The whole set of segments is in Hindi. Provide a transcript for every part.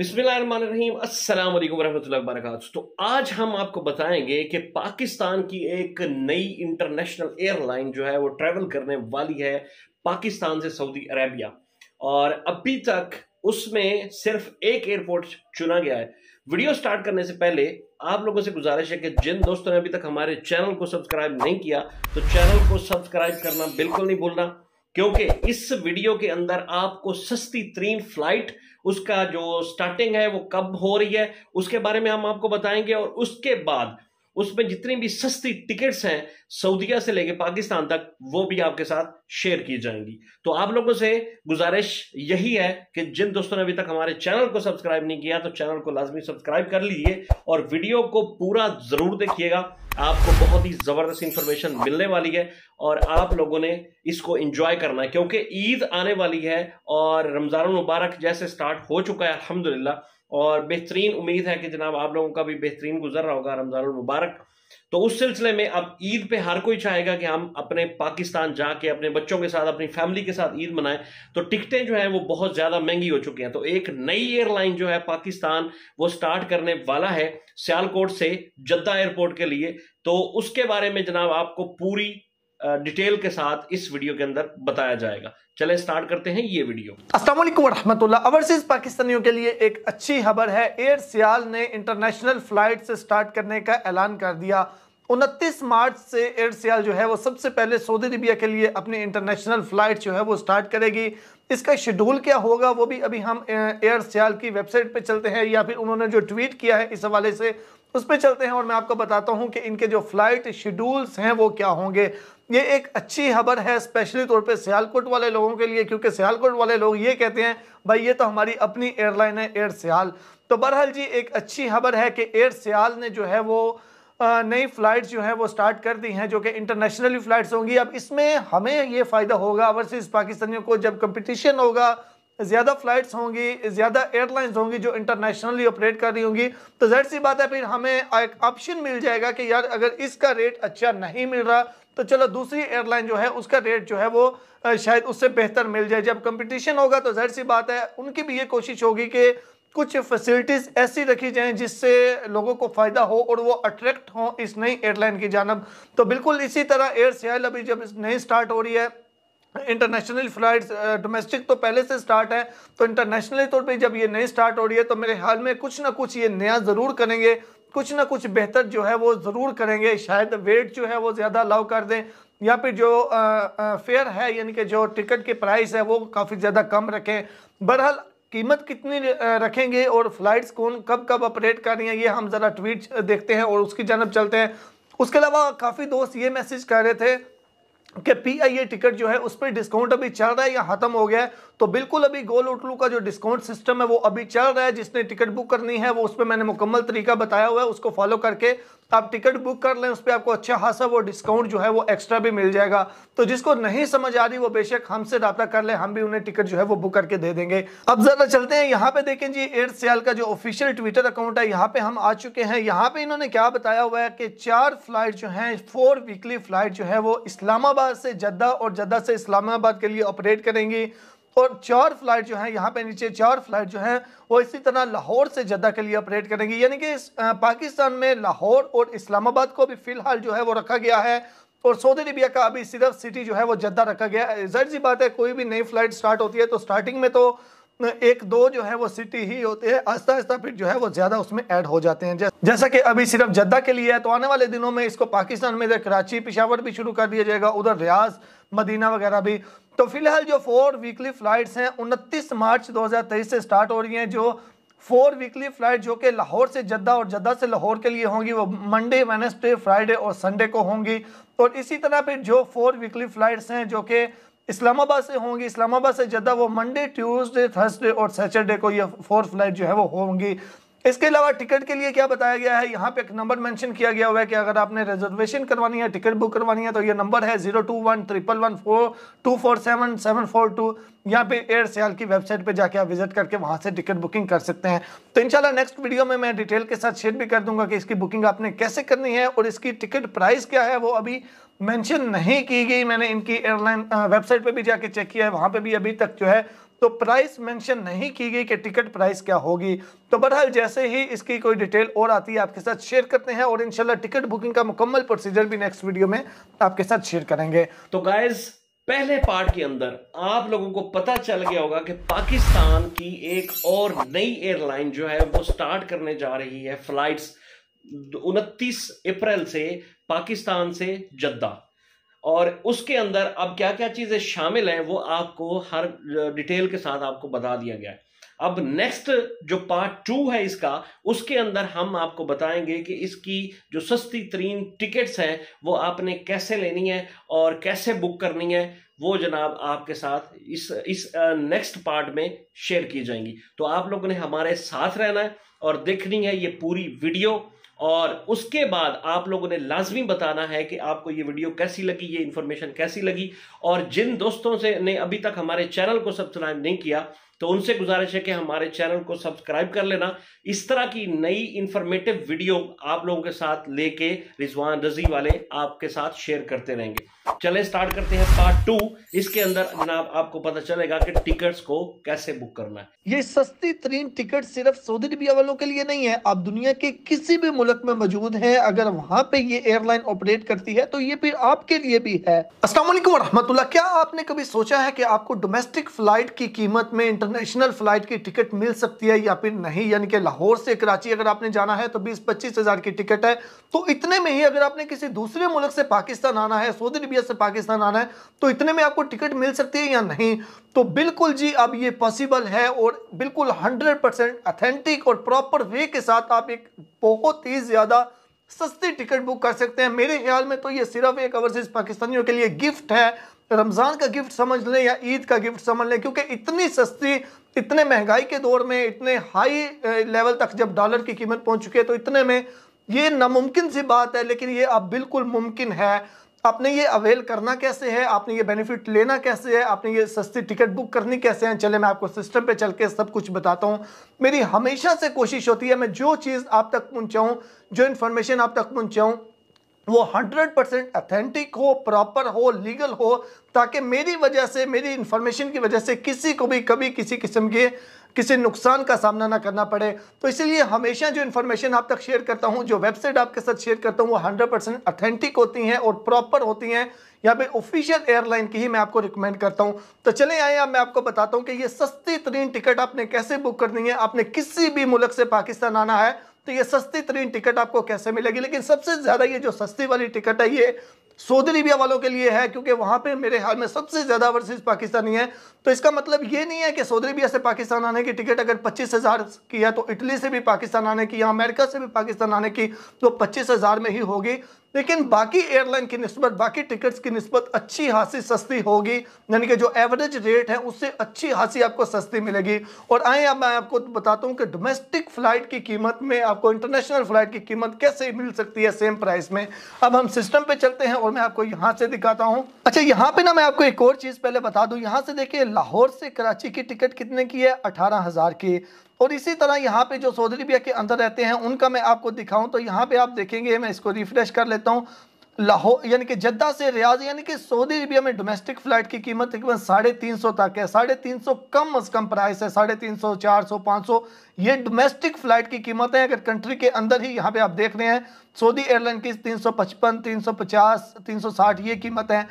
अस्सलाम वालेकुम तो आज हम आपको बताएंगे कि पाकिस्तान की एक नई इंटरनेशनल एयरलाइन जो है वो ट्रैवल करने वाली है पाकिस्तान से सऊदी अरेबिया और अभी तक उसमें सिर्फ एक एयरपोर्ट चुना गया है वीडियो स्टार्ट करने से पहले आप लोगों से गुजारिश है कि जिन दोस्तों ने अभी तक हमारे चैनल को सब्सक्राइब नहीं किया तो चैनल को सब्सक्राइब करना बिल्कुल नहीं भूलना क्योंकि इस वीडियो के अंदर आपको सस्ती तरीन फ्लाइट उसका जो स्टार्टिंग है वो कब हो रही है उसके बारे में हम आपको बताएंगे और उसके बाद उसमें जितनी भी सस्ती टिकट्स हैं सऊदीया से लेके पाकिस्तान तक वो भी आपके साथ शेयर की जाएंगी तो आप लोगों से गुजारिश यही है कि जिन दोस्तों ने अभी तक हमारे चैनल को सब्सक्राइब नहीं किया तो चैनल को लाजमी सब्सक्राइब कर लीजिए और वीडियो को पूरा जरूर देखिएगा आपको बहुत ही ज़बरदस्त इंफॉर्मेशन मिलने वाली है और आप लोगों ने इसको इंजॉय करना है क्योंकि ईद आने वाली है और रमज़ान मुबारक जैसे स्टार्ट हो चुका है अलहमदुल्ला और बेहतरीन उम्मीद है कि जनाब आप लोगों का भी बेहतरीन गुजर रहा होगा रमजान मुबारक तो उस सिलसिले में अब ईद पे हर कोई चाहेगा कि हम अपने पाकिस्तान जाके अपने बच्चों के साथ अपनी फैमिली के साथ ईद मनाएं तो टिकटें जो है वो बहुत ज़्यादा महंगी हो चुकी हैं तो एक नई एयरलाइन जो है पाकिस्तान वो स्टार्ट करने वाला है सियालकोट से जद्दा एयरपोर्ट के लिए तो उसके बारे में जनाब आपको पूरी डिटेल के साथ इस वीडियो के अंदर बताया जाएगा चले स्टार्ट करते हैं ये वीडियो अस्सलाम वरहमतुल्लाह अवरसीज पाकिस्तानियों के लिए एक अच्छी खबर है एयर सियाल ने इंटरनेशनल फ्लाइट से स्टार्ट करने का ऐलान कर दिया उनतीस मार्च से एयर सियाल जो है वो सबसे पहले सऊदी अरबिया के लिए अपनी इंटरनेशनल फ़्लाइट जो है वो स्टार्ट करेगी इसका शेड्यूल क्या होगा वो भी अभी हम एयर सियाल की वेबसाइट पे चलते हैं या फिर उन्होंने जो ट्वीट किया है इस हवाले से उस पर चलते हैं और मैं आपको बताता हूँ कि इनके जो फ्लाइट शेड्यूल्स हैं वो क्या होंगे ये एक अच्छी खबर है स्पेशली तौर पे सियालकोट वाले लोगों के लिए क्योंकि सियालकोट वाले लोग ये कहते हैं भाई ये तो हमारी अपनी एयरलाइन है एयर सियाल तो बहरहाल जी एक अच्छी खबर है कि एयर सियाल ने जो है वो नई फ़्लाइट्स जो हैं वो स्टार्ट कर दी हैं जो कि इंटरनेशनली फ़्लाइट्स होंगी अब इसमें हमें ये फ़ायदा होगा अवरसीज़ पाकिस्तानियों को जब कंपटीशन होगा ज़्यादा फ्लाइट्स होंगी ज़्यादा एयरलाइंस होंगी जो इंटरनेशनली ऑपरेट कर रही होंगी तो जहर सी बात है फिर हमें एक ऑप्शन मिल जाएगा कि यार अगर इसका रेट अच्छा नहीं मिल रहा तो चलो दूसरी एयरलाइन जो है उसका रेट जो है वो शायद उससे बेहतर मिल जाए जब कंपटीशन होगा तो जहर सी बात है उनकी भी ये कोशिश होगी कि कुछ फैसिलिटीज़ ऐसी रखी जाएं जिससे लोगों को फ़ायदा हो और वो अट्रैक्ट हों इस नई एयरलाइन की जानब तो बिल्कुल इसी तरह एयर सियाल अभी जब नई स्टार्ट हो रही है इंटरनेशनल फ्लाइट्स डोमेस्टिक तो पहले से स्टार्ट है तो इंटरनेशनली तौर पे जब ये नई स्टार्ट हो रही है तो मेरे ख्याल में कुछ ना कुछ ये नया ज़रूर करेंगे कुछ ना कुछ बेहतर जो है वो ज़रूर करेंगे शायद वेट जो है वो ज़्यादा अलाउ कर दें या फिर जो फेयर uh, uh, है यानी कि जो टिकट की प्राइस है वो काफ़ी ज़्यादा कम रखें बहरहाल कीमत कितनी uh, रखेंगे और फ्लाइट्स कौन कब कब ऑपरेट कर रही हैं ये हम ज़रा ट्वीट देखते हैं और उसकी जानब चलते हैं उसके अलावा काफ़ी दोस्त ये मैसेज कर रहे थे कि पीआईए टिकट e जो है उस पर डिस्काउंट अभी चल रहा है या खत्म हो गया है तो बिल्कुल अभी गोल उटलू का जो डिस्काउंट सिस्टम है वो अभी चल रहा है जिसने टिकट बुक करनी है वो उस पर मैंने मुकम्मल तरीका बताया हुआ है उसको फॉलो करके तो आप टिकट बुक कर लें उस पर आपको अच्छा खासा वो डिस्काउंट जो है वो एक्स्ट्रा भी मिल जाएगा तो जिसको नहीं समझ आ रही वो बेशक हमसे रबा कर ले हम भी उन्हें टिकट जो है वो बुक करके दे देंगे अब ज़रा चलते हैं यहाँ पे देखें जी एयर सियाल का जो ऑफिशियल ट्विटर अकाउंट है यहाँ पे हम आ चुके हैं यहाँ पे इन्होंने क्या बताया हुआ है कि चार फ्लाइट जो है फोर वीकली फ्लाइट जो है वो इस्लामाबाद से जद्दा और जद्दा से इस्लामाबाद के लिए ऑपरेट करेंगी और चार फ्लाइट जो है यहाँ पे नीचे चार फ्लाइट जो है वो इसी तरह लाहौर से जद्दा के लिए ऑपरेट करेंगी यानी कि पाकिस्तान में लाहौर और इस्लामाबाद को भी फिलहाल जो है वो रखा गया है और सऊदी अरबिया का अभी सिर्फ सिटी जो है वो जद्दा रखा गया है जहर सी बात है कोई भी नई फ्लाइट स्टार्ट होती है तो स्टार्टिंग में तो एक दो जो है वो सिटी ही होते हैं आस्ता आस्ता फिर जो है वो ज्यादा उसमें ऐड हो जाते हैं जैसा कि अभी सिर्फ जद्दा के लिए है तो आने वाले दिनों में इसको पाकिस्तान में इधर कराची पिशावर भी शुरू कर दिया जाएगा उधर रियाज मदीना वगैरह भी तो फिलहाल जो फोर वीकली फ्लाइट्स हैं उनतीस मार्च दो से स्टार्ट हो रही हैं जो फोर वीकली फ्लाइट जो कि लाहौर से जद्दा और जद्दा से लाहौर के लिए होंगी वो मंडे वेनसडे फ्राइडे और संडे को होंगी और इसी तरह फिर जो फोर वीकली फ्लाइट्स हैं जो कि इस्लामाबाद से होंगी इस्लामाबाद से जद्दा वो मंडे ट्यूसडे थर्सडे और सैटरडे को ये फोर फ्लाइट जो है वो होंगी इसके अलावा टिकट के लिए क्या बताया गया है यहाँ पे एक नंबर मेंशन किया गया हुआ है कि अगर आपने रिजर्वेशन करवानी है टिकट बुक करवानी है तो ये नंबर है zero two one triple one four two four seven seven four two यहाँ पे एयर सेल की वेबसाइट पे जाके आप विजिट करके वहाँ से टिकट बुकिंग कर सकते हैं तो इंशाल्लाह नेक्स्ट वीडियो में मैं डिटेल के साथ शेयर भी कर दूंगा कि इसकी बुकिंग आपने कैसे करनी है और इसकी टिकट प्राइस क्या है वो अभी मैंशन नहीं की गई मैंने इनकी एयरलाइन वेबसाइट पर भी जाके चेक किया है वहाँ पर भी अभी तक जो है तो प्राइस मेंशन नहीं की गई कि टिकट प्राइस क्या होगी तो बहरहाल जैसे ही इसकी कोई डिटेल और आती है आपके साथ शेयर करते हैं और इनशाला टिकट बुकिंग का मुकम्मल प्रोसीजर भी नेक्स्ट वीडियो में आपके साथ शेयर करेंगे तो गाइज पहले पार्ट के अंदर आप लोगों को पता चल गया होगा कि पाकिस्तान की एक और नई एयरलाइन जो है वो स्टार्ट करने जा रही है फ्लाइट्स उनतीस अप्रैल से पाकिस्तान से जद्दा और उसके अंदर अब क्या क्या चीज़ें शामिल हैं वो आपको हर डिटेल के साथ आपको बता दिया गया है अब नेक्स्ट जो पार्ट टू है इसका उसके अंदर हम आपको बताएंगे कि इसकी जो सस्ती तरीन टिकट्स हैं वो आपने कैसे लेनी है और कैसे बुक करनी है वो जनाब आपके साथ इस इस नेक्स्ट पार्ट में शेयर की जाएंगी तो आप लोगों ने हमारे साथ रहना है और देखनी है ये पूरी वीडियो और उसके बाद आप लोगों ने लाजमी बताना है कि आपको ये वीडियो कैसी लगी ये इन्फॉर्मेशन कैसी लगी और जिन दोस्तों से ने अभी तक हमारे चैनल को सब्सक्राइब नहीं किया तो उनसे गुजारिश है कि हमारे चैनल को सब्सक्राइब कर लेना इस तरह की नई इंफॉर्मेटिव वीडियो आप लोगों के साथ लेके रिजवान रजी वाले आपके साथ शेयर करते रहेंगे चले स्टार्ट करते हैं पार्ट टू इसके अंदर जनाब आपको पता चलेगा कि टिकट्स को कैसे बुक करना है ये सस्ती तरीन टिकट सिर्फ सऊदी अरबिया वालों के लिए नहीं है आप दुनिया के किसी भी मुल्क में मौजूद है अगर वहाँ पे ये एयरलाइन ऑपरेट करती है तो ये फिर आपके लिए भी है असला क्या आपने कभी सोचा है कि आपको डोमेस्टिक फ्लाइट की कीमत में इंटर इंटरनेशनल फ्लाइट की टिकट मिल सकती है या फिर नहीं यानी कि लाहौर से कराची अगर आपने जाना है तो बीस पच्चीस हज़ार की टिकट है तो इतने में ही अगर आपने किसी दूसरे मुल्क से पाकिस्तान आना है सऊदी अरबिया से पाकिस्तान आना है तो इतने में आपको टिकट मिल सकती है या नहीं तो बिल्कुल जी अब ये पॉसिबल है और बिल्कुल हंड्रेड परसेंट अथेंटिक और प्रॉपर वे के साथ आप एक बहुत ही ज़्यादा सस्ती टिकट बुक कर सकते हैं मेरे ख्याल में तो ये सिर्फ एक ओवरसीज़ पाकिस्तानियों के लिए गिफ्ट है रमज़ान का गिफ्ट समझ लें या ईद का गिफ्ट समझ लें क्योंकि इतनी सस्ती इतने महंगाई के दौर में इतने हाई लेवल तक जब डॉलर की कीमत पहुंच चुकी है तो इतने में ये नामुमकिन सी बात है लेकिन ये अब बिल्कुल मुमकिन है आपने ये अवेल करना कैसे है आपने ये बेनिफिट लेना कैसे है आपने ये सस्ती टिकट बुक करनी कैसे है चले मैं आपको सिस्टम पे चल के सब कुछ बताता हूँ मेरी हमेशा से कोशिश होती है मैं जो चीज़ आप तक पहुँचाऊँ जो इन्फॉर्मेशन आप तक पहुँचाऊँ वो 100 परसेंट अथेंटिक हो प्रॉपर हो लीगल हो ताकि मेरी वजह से मेरी इन्फॉर्मेशन की वजह से किसी को भी कभी किसी किस्म के किसी नुकसान का सामना ना करना पड़े तो इसलिए हमेशा जो इन्फॉर्मेशन आप तक शेयर करता हूँ जो वेबसाइट आपके साथ शेयर करता हूँ वो हंड्रेड परसेंट अथेंटिक होती हैं और प्रॉपर होती हैं या फिर ऑफिशियल एयरलाइन की ही मैं आपको रिकमेंड करता हूँ तो चले आए अब मैं आपको बताता हूँ कि ये सस्ती तरीन टिकट आपने कैसे बुक करनी है आपने किसी भी मुल्क से पाकिस्तान आना है तो ये सस्ती तरीन टिकट आपको कैसे मिलेगी लेकिन सबसे ज़्यादा ये जो सस्ती वाली टिकट है ये सऊदी अरबिया वालों के लिए है क्योंकि वहाँ पे मेरे हाल में सबसे ज़्यादा वर्सेस पाकिस्तानी है तो इसका मतलब ये नहीं है कि सऊदी अरबिया से पाकिस्तान आने की टिकट अगर पच्चीस हज़ार की है तो इटली से भी पाकिस्तान आने की या अमेरिका से भी पाकिस्तान आने की तो पच्चीस हज़ार में ही होगी लेकिन बाकी एयरलाइन की नस्बत बाकी टिकट्स की नस्बत अच्छी खासी सस्ती होगी यानी कि जो एवरेज रेट है उससे अच्छी खासी आपको सस्ती मिलेगी और आए अब मैं आपको बताता हूँ कि डोमेस्टिक फ्लाइट की कीमत में आपको इंटरनेशनल फ्लाइट की कीमत कैसे मिल सकती है सेम प्राइस में अब हम सिस्टम पर चलते हैं और मैं आपको यहाँ से दिखाता हूँ अच्छा यहाँ पे ना मैं आपको एक और चीज़ पहले बता दूँ यहाँ से देखिए लाहौर से कराची की टिकट कितने की है अठारह की और इसी तरह यहाँ पे जो सऊदी अरबिया के अंदर रहते हैं उनका मैं आपको दिखाऊं तो यहाँ पे आप देखेंगे मैं इसको रिफ्रेश कर लेता हूँ लाहौर यानी कि जद्दा से रियाज यानी कि सऊदी अरबिया में डोमेस्टिक फ़्लाइट की कीमत तकरीबन साढ़े तीन सौ तक है साढ़े तीन सौ कम अज़ कम प्राइस है साढ़े तीन सौ चार सौ पाँच सौ ये डोमेस्टिक फ़्लाइट की कीमत है अगर कंट्री के अंदर ही यहाँ पे आप देख रहे हैं सऊदी एयरलाइन की तीन सौ पचपन तीन सौ पचास तीन सौ साठ ये कीमत है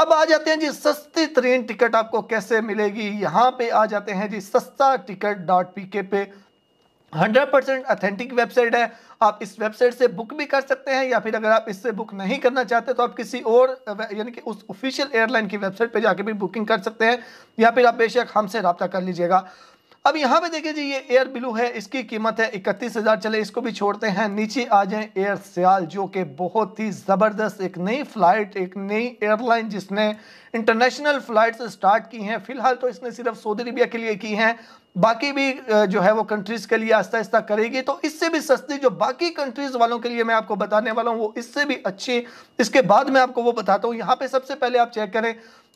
अब आ जाते हैं जी सस्ती तरीन टिकट आपको कैसे मिलेगी यहाँ पे आ जाते हैं जी सस्ता टिकट डॉट पी के पे हंड्रेड परसेंट अथेंटिक वेबसाइट है आप इस वेबसाइट से बुक भी कर सकते हैं या फिर अगर आप इससे बुक नहीं करना चाहते तो आप किसी और यानी कि उस ऑफिशियल एयरलाइन की वेबसाइट पे जाके भी बुकिंग कर सकते हैं या फिर आप बेशक हमसे रबता कर लीजिएगा अब यहाँ पे देखिए जी ये एयर ब्लू है इसकी कीमत है इकतीस हज़ार चले इसको भी छोड़ते हैं नीचे आ जाए एयर सियाल जो कि बहुत ही ज़बरदस्त एक नई फ़्लाइट एक नई एयरलाइन जिसने इंटरनेशनल फ़्लाइट्स स्टार्ट की हैं फ़िलहाल तो इसने सिर्फ सऊदी अरबिया के लिए की हैं बाकी भी जो है वो कंट्रीज़ के लिए आस्ता आस्ता करेगी तो इससे भी सस्ती जो बाकी कंट्रीज़ वालों के लिए मैं आपको बताने वाला हूँ वो इससे भी अच्छी इसके बाद मैं आपको वो बताता हूँ यहाँ पर सबसे पहले आप चेक करें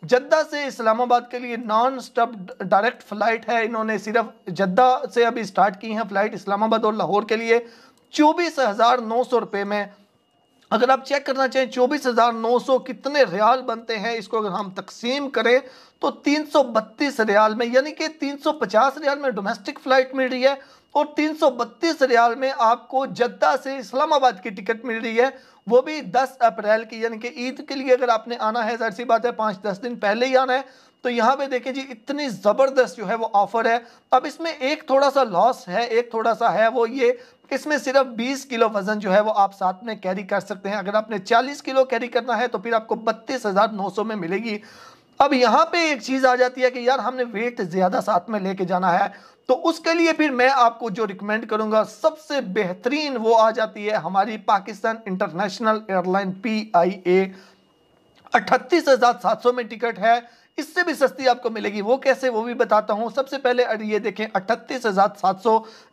जद्दा से इस्लामाबाद के लिए नॉन स्टॉप डायरेक्ट फ़्लाइट है इन्होंने सिर्फ जद्दा से अभी स्टार्ट की हैं फ़्लाइट इस्लामाबाद और लाहौर के लिए चौबीस हज़ार नौ सौ रुपये में अगर आप चेक करना चाहें चौबीस हज़ार नौ सौ कितने रियाल बनते हैं इसको अगर हम तकसीम करें तो तीन सौ बत्तीस रियाल में यानी कि तीन सौ पचास रियाल में डोमेस्टिक फ़्लाइट मिल रही है और तीन सौ बत्तीस रियाल में आपको जद्दा से इस्लामाबाद की टिकट मिल रही है वो भी दस अप्रैल की यानी कि ईद के लिए अगर आपने आना है जहर सी बात है पाँच दस दिन पहले ही आना है तो यहाँ पे देखिए जी इतनी ज़बरदस्त जो है वो ऑफ़र है अब इसमें एक थोड़ा सा लॉस है एक थोड़ा सा है वो ये इसमें सिर्फ 20 किलो वजन जो है वो आप साथ में कैरी कर सकते हैं अगर आपने 40 किलो कैरी करना है तो फिर आपको बत्तीस हज़ार नौ सौ में मिलेगी अब यहाँ पे एक चीज़ आ जाती है कि यार हमने वेट ज़्यादा साथ में लेके जाना है तो उसके लिए फिर मैं आपको जो रिकमेंड करूँगा सबसे बेहतरीन वो आ जाती है हमारी Pakistan international airline P I A अट्ठतीस में टिकट है इससे भी सस्ती आपको मिलेगी वो कैसे वो भी बताता हूँ सबसे पहले ये देखें अट्ठतीस हज़ार सात सौ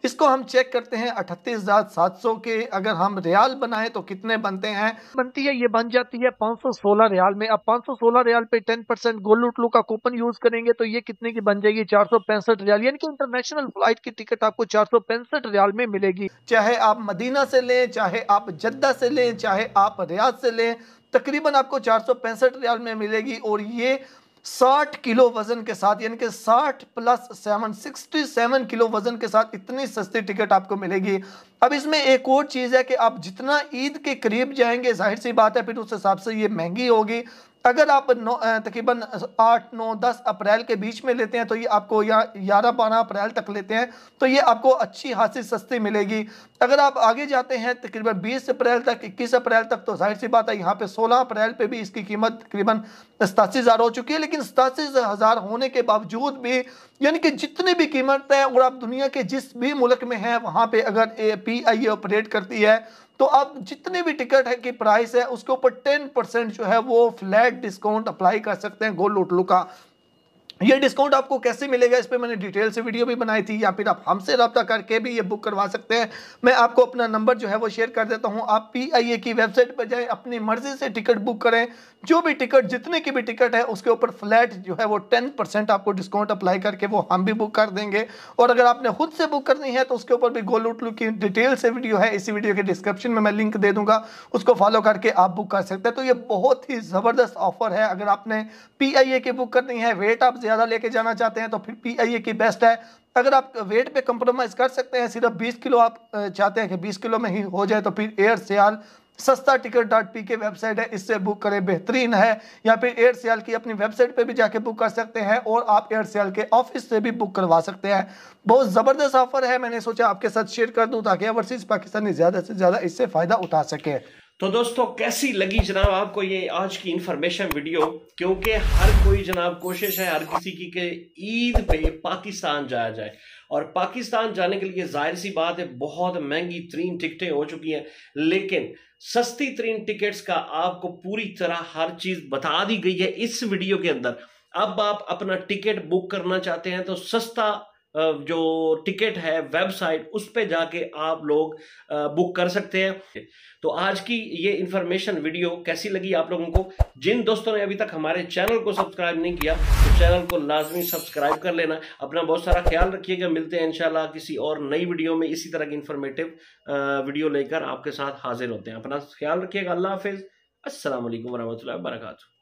इसको हम चेक करते हैं अट्ठतीस हज़ार सात सौ के अगर हम रियाल बनाएं तो कितने बनते हैं बनती है ये बन जाती है पाँच सौ सोलह रियाल में अब पाँच सौ सोलह रियाल पे टेन परसेंट गोल्ड उटलू का कूपन यूज करेंगे तो ये कितने की बन जाएगी चार सौ पैंसठ रियाल यानी कि इंटरनेशनल फ्लाइट की टिकट आपको चार सौ पैंसठ रियाल में मिलेगी चाहे आप मदीना से लें चाहे आप जद्दा से लें चाहे आप रियाज से लें तकरीबन आपको चार सौ पैंसठ रियाल में मिलेगी और ये साठ किलो वजन के साथ यानी कि साठ plus seven sixty seven kilo वजन के साथ इतनी सस्ती टिकट आपको मिलेगी अब इसमें एक और चीज़ है कि आप जितना ईद के करीब जाएंगे जाहिर सी बात है फिर उस हिसाब से ये महंगी होगी अगर आप तकरीबन आठ नौ दस अप्रैल के बीच में लेते हैं तो ये आपको या ग्यारह बारह अप्रैल तक लेते हैं तो ये आपको अच्छी हासिल सस्ती मिलेगी अगर आप आगे जाते हैं तकरीबन बीस अप्रैल तक इक्कीस अप्रैल तक तो जाहिर सी बात है यहाँ पे सोलह अप्रैल पे भी इसकी कीमत तकरीबन सतासी हज़ार हो चुकी है लेकिन सतासी हज़ार होने के बावजूद भी यानी कि जितनी भी कीमत है और आप दुनिया के जिस भी मुल्क में हैं वहाँ पर अगर ए पी आई ऑपरेट करती है तो आप जितनी भी टिकट है की प्राइस है उसके ऊपर टेन परसेंट जो है वो फ्लैट डिस्काउंट अप्लाई कर सकते हैं गोल्ड होटलों का ये डिस्काउंट आपको कैसे मिलेगा इस पर मैंने डिटेल से वीडियो भी बनाई थी या फिर आप हमसे रब्ता करके भी ये बुक करवा सकते हैं मैं आपको अपना नंबर जो है वो शेयर कर देता हूँ आप पी आई ए की वेबसाइट पर जाएँ अपनी मर्जी से टिकट बुक करें जो भी टिकट जितने की भी टिकट है उसके ऊपर फ्लैट जो है वो टेन परसेंट आपको डिस्काउंट अप्लाई करके वो हम भी बुक कर देंगे और अगर आपने खुद से बुक करनी है तो उसके ऊपर भी गोल उटलू की डिटेल से वीडियो है इसी वीडियो के डिस्क्रिप्शन में मैं लिंक दे दूंगा उसको फॉलो करके आप बुक कर सकते हैं तो ये बहुत ही ज़बरदस्त ऑफर है अगर आपने पी की बुक करनी है वेट आप ज़्यादा लेके जाना चाहते हैं तो फिर पी आई ए की बेस्ट है अगर आप वेट पे कंप्रोमाइज़ कर सकते हैं सिर्फ 20 किलो आप चाहते हैं कि 20 किलो में ही हो जाए तो फिर एयर सियाल सस्ता ticket dot P K website है इससे बुक करें बेहतरीन है या फिर एयर सियाल की अपनी वेबसाइट पे भी जाके बुक कर सकते हैं और आप एयर सियाल के ऑफिस से भी बुक करवा सकते हैं बहुत ज़बरदस्त ऑफर है मैंने सोचा आपके साथ शेयर कर दूँ ताकि ओवरसीज़ पाकिस्तानी ज़्यादा से ज़्यादा इससे फ़ायदा उठा सके तो दोस्तों कैसी लगी जनाब आपको ये आज की इंफॉर्मेशन वीडियो क्योंकि हर कोई जनाब कोशिश है हर किसी की कि ईद पे पाकिस्तान जाया जाए और पाकिस्तान जाने के लिए जाहिर सी बात है बहुत महंगी तरीन टिकटें हो चुकी हैं लेकिन सस्ती तरीन टिकट्स का आपको पूरी तरह हर चीज़ बता दी गई है इस वीडियो के अंदर अब आप अपना टिकट बुक करना चाहते हैं तो सस्ता जो टिकट है वेबसाइट उस पर जाके आप लोग बुक कर सकते हैं तो आज की ये इन्फॉर्मेशन वीडियो कैसी लगी आप लोगों को जिन दोस्तों ने अभी तक हमारे चैनल को सब्सक्राइब नहीं किया तो चैनल को लाजमी सब्सक्राइब कर लेना अपना बहुत सारा ख्याल रखिएगा मिलते हैं इंशाल्लाह किसी और नई वीडियो में इसी तरह की इन्फॉर्मेटिव वीडियो लेकर आपके साथ हाजिर होते हैं अपना ख्याल रखिएगा अल्लाह हाफिज़ असल वरहमल वर्का